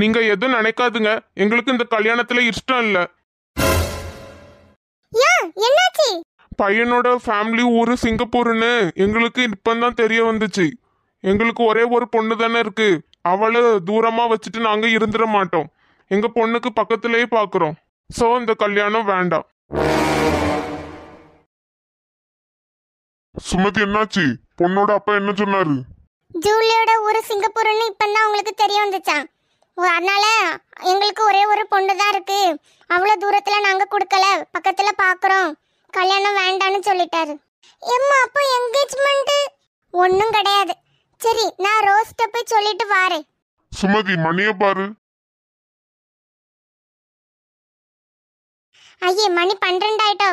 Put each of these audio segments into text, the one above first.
நீங்க எதுவும் நினைக்காதுங்க எங்களுக்கு இந்த கல்யாணத்துல இஷ்டம் இல்ல பையனோட ஃபேமிலி ஊரு சிங்கப்பூர்னு எங்களுக்கு இப்பந்தான் தெரிய வந்துச்சு எங்களுக்கு ஒரே ஒரு பொண்ணு தானே இருக்கு அவளை தூரமா வச்சுட்டு நாங்க இருந்துட மாட்டோம் எங்க பொண்ணுக்கு பக்கத்துலயே பாக்குறோம் சோ இந்த கல்யாணம் வேண்டாம் சுமதி என்னாச்சு பொண்ணோட அப்பா என்ன சொன்னாரு ஜூலியோட ஊரு சிங்கப்பூர்னு இப்பந்தான் உங்களுக்கு தெரிய வந்துச்சான் அதனால எங்களுக்கு ஒரே ஒரு பொண்ணு தான் இருக்கு அவ்வளோ தூரத்தில் நாங்கள் கொடுக்கல பக்கத்தில் பார்க்குறோம் கல்யாணம் வேண்டான்னு சொல்லிட்டாரு எம்மா அப்போ என்கேஜ்மெண்ட்டு ஒன்றும் கிடையாது சரி நான் ரோஸ்ட்டை போய் சொல்லிட்டு வாரேன் சுமதி மணிய பாரு ஐயே மணி பன்னிரெண்டாயிட்டோ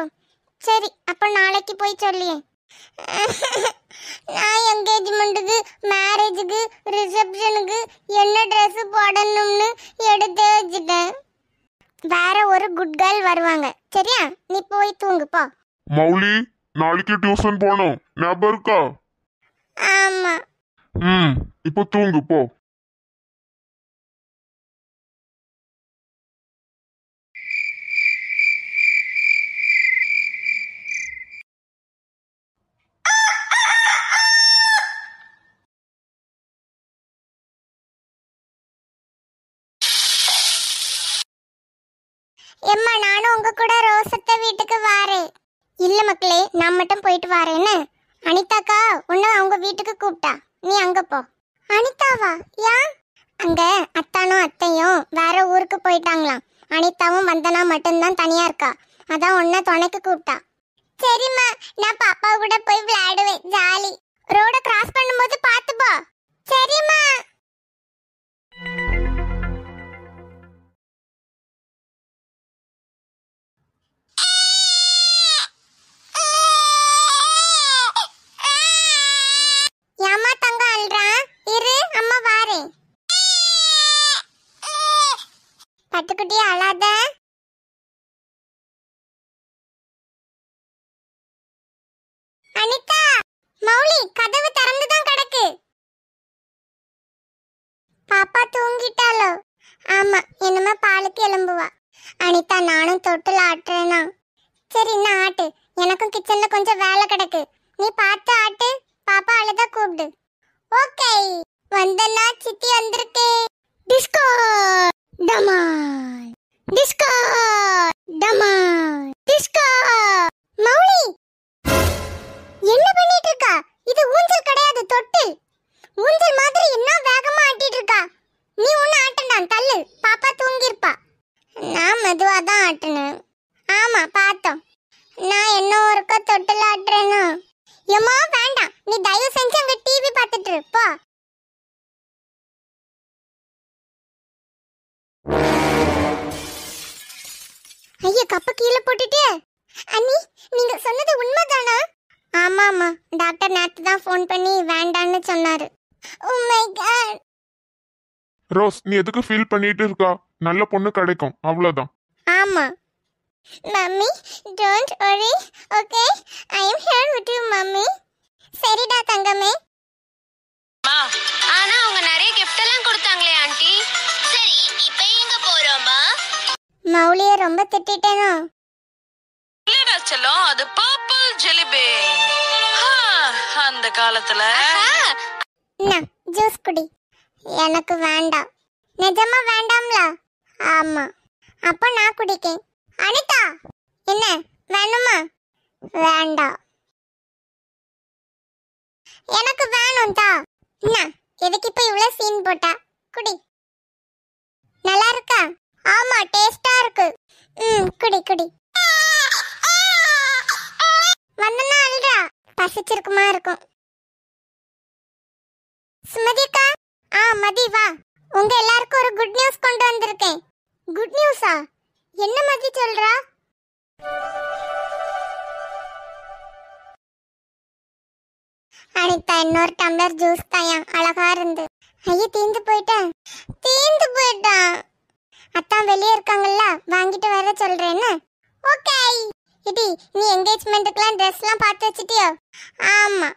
சரி அப்போ நாளைக்கு போய் சொல்லியேன் நான் எங்கேஜ்மெண்ட்டுக்கு மேரேஜுக்கு ரிசப்ஷனுக்கு என்ன ட்ரெஸ் போடணும்னு எடுத்து வச்சுட்டேன் வேற ஒரு குட் கேர்ள் வருவாங்க சரியா நீ போய் தூங்குப்பா மௌலி நாளைக்கு டியூஷன் போகணும் ஞாபகம் இருக்கா ஆமா ம் இப்போ தூங்கு போ எம்மா நானும் உங்க கூட ரோசத்த வீட்டுக்கு வாரேன் இல்ல மக்களே நான் மட்டும் போயிட்டு வாரேன்னு அனிதாக்கா உன்ன அவங்க வீட்டுக்கு கூப்பிட்டா நீ அங்க போ அனிதாவா யா அங்க அத்தானும் அத்தையும் வேற ஊருக்கு போயிட்டாங்களாம் அனிதாவும் வந்தனா மட்டும்தான் தனியா இருக்கா அதான் உன்ன துணைக்கு கூப்பிட்டா சரிம்மா நான் பாப்பா கூட போய் விளையாடுவேன் ஜாலி ரோட கிராஸ் பண்ணும்போது பார்த்து போ சரிம்மா ஆமா என்னமா பாலுக்கு எலும்புவா அனிதா நானும் தொட்டில் ஆட்டுறேனா சரி நான் ஆட்டு எனக்கும் கிச்சனில் கொஞ்சம் வேலை கிடக்கு நீ பார்த்து ஆட்டு பாப்பா அழுதா கூப்பிடு ஓகே வந்தனா சித்தி வந்திருக்கே டிஸ்கோ டமால் டிஸ்கோ டமால் டிஸ்கோ மௌலி கைய கப்ப கீழே போட்டுட்டு அண்ணி நீங்க சொன்னது உண்மைதானா ஆமாம்மா டாக்டர் நேத்து தான் ஃபோன் பண்ணி வேண்டான்னு சொன்னாரு ஓ மை காட் ரோஸ் நீ எதுக்கு ஃபீல் பண்ணிட்டு இருக்கா நல்ல பொண்ணு கிடைக்கும் அவ்வளவுதான் ஆமா mummy don't worry okay I am here with you mummy சரிடா தங்கமே ஆனா அவங்க நிறைய கிஃப்ட் எல்லாம் கொடுத்தாங்களே ஆண்டி சரி இப்போ எங்க போறோமா மௌலிய ரொம்ப திட்டேனோ அது அந்த காலத்துல ஜூஸ் குடி எனக்கு வேண்டாம் நிஜமா வேண்டாம்ல ஆமா நான் குடிக்கேன் அனிதா என்ன வேணுமா வேண்டாம் எனக்கு வேணும் என்ன எதுக்கு சீன் போட்டா குடி நல்லா இருக்கா ஆமா டேஸ்ட் ம் குடி குடி வந்தனா அல்றா பசிச்சிருக்குமா இருக்கும் சுமதிக்கா ஆ மதி வா உங்க எல்லாருக்கும் ஒரு குட் நியூஸ் கொண்டு வந்திருக்கேன் குட் நியூஸா என்ன மதி சொல்றா அனிதா இன்னொரு டம்ளர் ஜூஸ் தாயா அழகா இருந்து ஐயா தீந்து போயிட்டேன் தீந்து போயிட்டான் அத்தான் வெளியே இருக்காங்கல்ல வாங்கிட்டு வர சொல்றேன்னு ஓகே இடி நீ என்கேஜ்மெண்ட்டுக்கெல்லாம் ட்ரெஸ்லாம் பார்த்து வச்சிட்டியோ ஆமாம்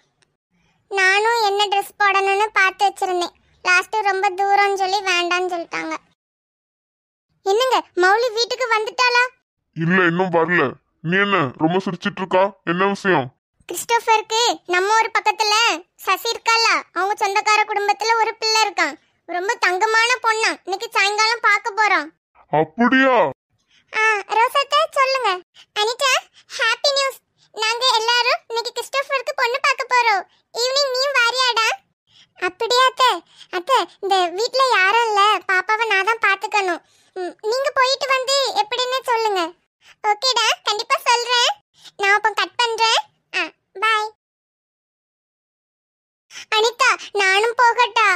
நானும் என்ன ட்ரெஸ் போடணும்னு பார்த்து வச்சிருந்தேன் லாஸ்ட்டு ரொம்ப தூரம்னு சொல்லி வேண்டாம்னு சொல்லிட்டாங்க என்னங்க மௌலி வீட்டுக்கு வந்துட்டாளா இல்ல இன்னும் வரல நீ என்ன ரொம்ப சிரிச்சிட்டு இருக்கா என்ன விஷயம் கிறிஸ்டோஃபருக்கு நம்ம ஒரு பக்கத்துல சசி இருக்கால அவங்க சொந்தக்கார குடும்பத்துல ஒரு பிள்ளை இருக்கான் ரொம்ப தங்கமான பொண்ணா இன்னைக்கு சாயங்காலம் பார்க்க போறோம் அப்படியா ரோசாத்தா சொல்லுங்க அனிதா ஹாப்பி நியூஸ் நாங்க எல்லாரும் இன்னைக்கு கிறிஸ்டோபருக்கு பொண்ணு பார்க்க போறோம் ஈவினிங் நீ வாரியாடா அப்படியா அத்தை அத்தை இந்த வீட்ல யாரும் இல்ல பாப்பாவை நான் தான் பாத்துக்கணும் நீங்க போயிட்டு வந்து எப்படின்னு சொல்லுங்க ஓகேடா கண்டிப்பா சொல்றேன் நான் அப்போ கட் பண்றேன் பாய் அனிதா நானும் போகட்டா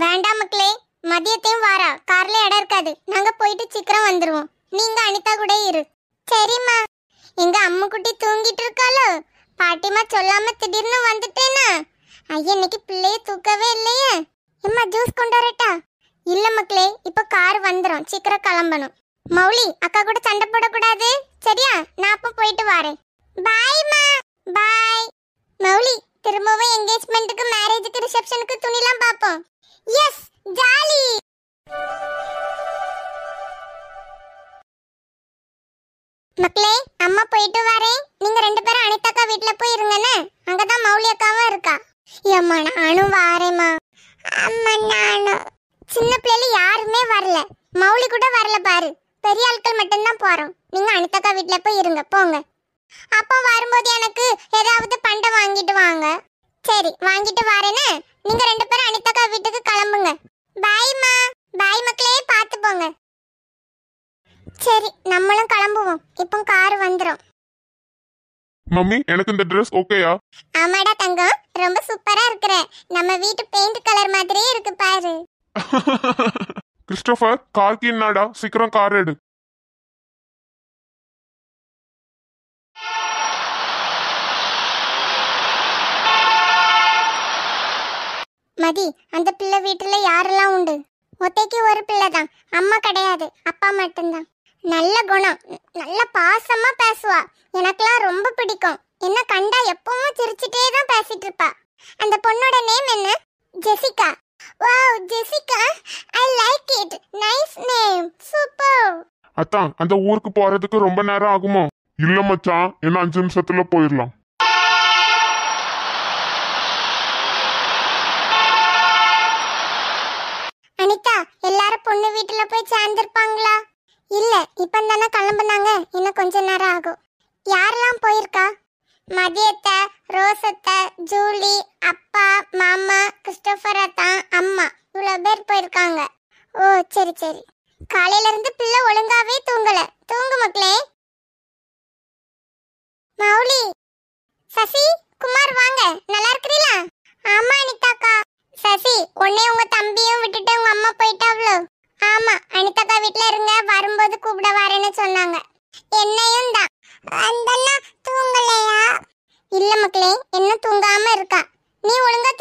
வேண்டாம் மக்களே மதியத்தையும் வாரா கார்ல இடம் இருக்காது நாங்க போயிட்டு சீக்கிரம் வந்துருவோம் நீங்க அனிதா கூட இரு சரிம்மா எங்க அம்மு குட்டி தூங்கிட்டு இருக்காளோ பாட்டிமா சொல்லாம திடீர்னு வந்துட்டேனா ஐயா இன்னைக்கு பிள்ளைய தூக்கவே இல்லையே எம்மா ஜூஸ் கொண்டு வரட்டா இல்ல மக்களே இப்ப கார் வந்துடும் சீக்கிரம் கிளம்பணும் மௌலி அக்கா கூட சண்டை போடக்கூடாது சரியா நான் அப்போ போயிட்டு வரேன் பாய்மா பாய் மௌலி திரும்பவும் என்கேஜ்மெண்ட்டுக்கு மேரேஜுக்கு ரிசப்ஷனுக்கு துணிலாம் பார்ப்போம் எஸ் ஜாலி மக்களே அம்மா போயிட்டு வரேன் நீங்க ரெண்டு பேரும் அக்கா வீட்டுல போய் இருங்கண்ணே அங்கதான் மௌலி அக்காவும் இருக்கா ஏம்மா நானும் வாரேம்மா அம்மா நானும் சின்ன பிள்ளைல யாருமே வரல மௌலி கூட வரல பாரு பெரிய ஆட்கள் மட்டும்தான் போறோம் நீங்க அக்கா வீட்டுல போய் இருங்க போங்க அப்போ வரும்போது எனக்கு ஏதாவது பண்டை வாங்கிட்டு வாங்க சரி வாங்கிட்டு வரேன்னு நீங்க ரெண்டு பாய் மக்களே பார்த்து போங்க சரி நம்மளும் கிளம்புவோம் இப்போ கார் வந்துடும் மம்மி எனக்கு இந்த ட்ரெஸ் ஓகேயா ஆமாடா தங்கம் ரொம்ப சூப்பரா இருக்கிற நம்ம வீட்டு பெயிண்ட் கலர் மாதிரியே இருக்கு பாரு கிறிஸ்டோபர் கார் என்னடா சீக்கிரம் கார் எடு மதி அந்த பிள்ளை வீட்டுல யாரெல்லாம் உண்டு ஒத்தைக்கு ஒரு பிள்ளை தான் அம்மா கிடையாது அப்பா மட்டும்தான் நல்ல குணம் நல்ல பாசமா பேசுவா எனக்குலாம் ரொம்ப பிடிக்கும் என்ன கண்டா எப்பவும் சிரிச்சுட்டே தான் பேசிட்டு இருப்பா அந்த பொண்ணோட நேம் என்ன Jessica wow Jessica I like it nice name super அத்தா அந்த ஊருக்கு போறதுக்கு ரொம்ப நேரம் ஆகுமோ இல்ல மச்சான் என்ன அஞ்சு நிமிஷத்துல போயிடலாம் இப்போ தானே கிளம்புனாங்க இன்னும் கொஞ்ச நேரம் ஆகும் யாரெல்லாம் போயிருக்கா மதியத்தை ரோசத்தை ஜூலி அப்பா மாமா கிறிஸ்டோபர் தான் அம்மா இவ்வளோ பேர் போயிருக்காங்க ஓ சரி சரி காலையிலேருந்து பிள்ளை ஒழுங்காவே தூங்கலை தூங்கு மக்களே மௌலி சசி குமார் வாங்க நல்லா இருக்கிறீங்களா ஆமா அனிதாக்கா சசி உன்னை உங்கள் தம்பியும் விட்டுட்டு உங்கள் அம்மா போயிட்டாவ்ளோ ஆமா அனிதாக்கா வீட்ல இருங்க வரும்போது கூப்பிட வரேன்னு சொன்னாங்க என்னையும் தான் அந்த தூங்கலையா இல்ல மக்களே என்ன தூங்காம இருக்கா நீ ஒழுங்கா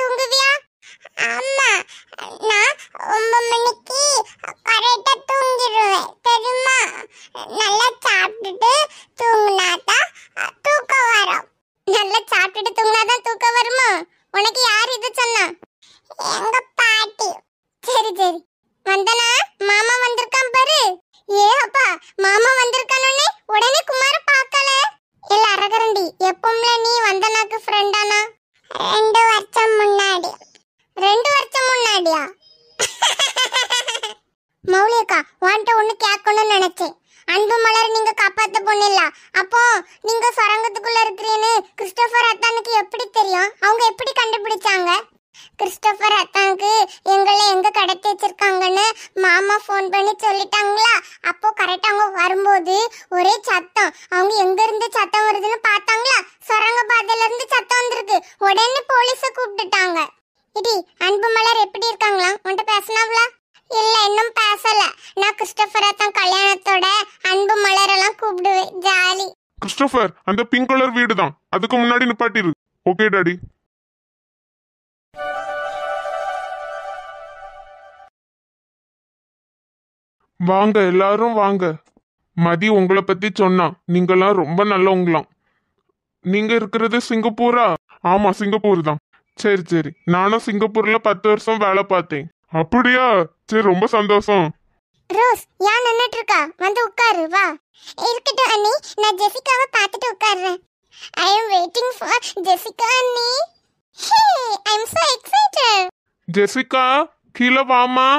கிறிஸ்டோபர் அத்தானுக்கு எப்படி தெரியும் அவங்க எப்படி கண்டுபிடிச்சாங்க கிறிஸ்டோபர் அத்தானுக்கு எங்களை எங்க கடத்தி வச்சிருக்காங்கன்னு மாமா ஃபோன் பண்ணி சொல்லிட்டாங்களா அப்போ கரெக்டாக அவங்க வரும்போது ஒரே சத்தம் அவங்க எங்க இருந்து சத்தம் வருதுன்னு பார்த்தாங்களா சுரங்க பாதையில இருந்து சத்தம் வந்திருக்கு உடனே போலீஸை கூப்பிட்டுட்டாங்க இடி அன்பு மலர் எப்படி இருக்காங்களாம் சார் அந்த பிங்க் கலர் வீடு தான் அதுக்கு முன்னாடி நிப்பாட்டிரு ஓகே டாடி வாங்க எல்லாரும் வாங்க மதி உங்களை பத்தி நீங்க எல்லாம் ரொம்ப நல்லவங்களாம் நீங்க இருக்கிறது சிங்கப்பூரா ஆமா சிங்கப்பூர் தான் சரி சரி நானும் சிங்கப்பூர்ல பத்து வருஷம் வேலை பார்த்தேன் அப்படியா சரி ரொம்ப சந்தோஷம் ரோஸ் ஏன் நின்னுட்டு இருக்கா வந்து உட்காரு வா இருக்கட்டும் அண்ணி நான் ஜெசிகாவை பார்த்துட்டு உட்காருறேன் I am waiting for Jessica அண்ணி hey I am so excited Jessica கீழே வாமா